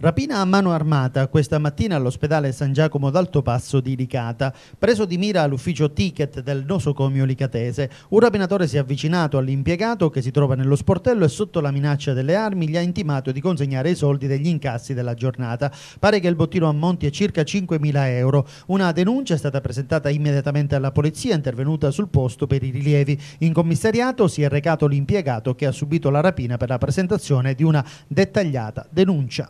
Rapina a mano armata questa mattina all'ospedale San Giacomo d'Alto Passo di Licata. Preso di mira all'ufficio ticket del nosocomio licatese, un rapinatore si è avvicinato all'impiegato che si trova nello sportello e sotto la minaccia delle armi gli ha intimato di consegnare i soldi degli incassi della giornata. Pare che il bottino ammonti a circa 5.000 euro. Una denuncia è stata presentata immediatamente alla polizia intervenuta sul posto per i rilievi. In commissariato si è recato l'impiegato che ha subito la rapina per la presentazione di una dettagliata denuncia.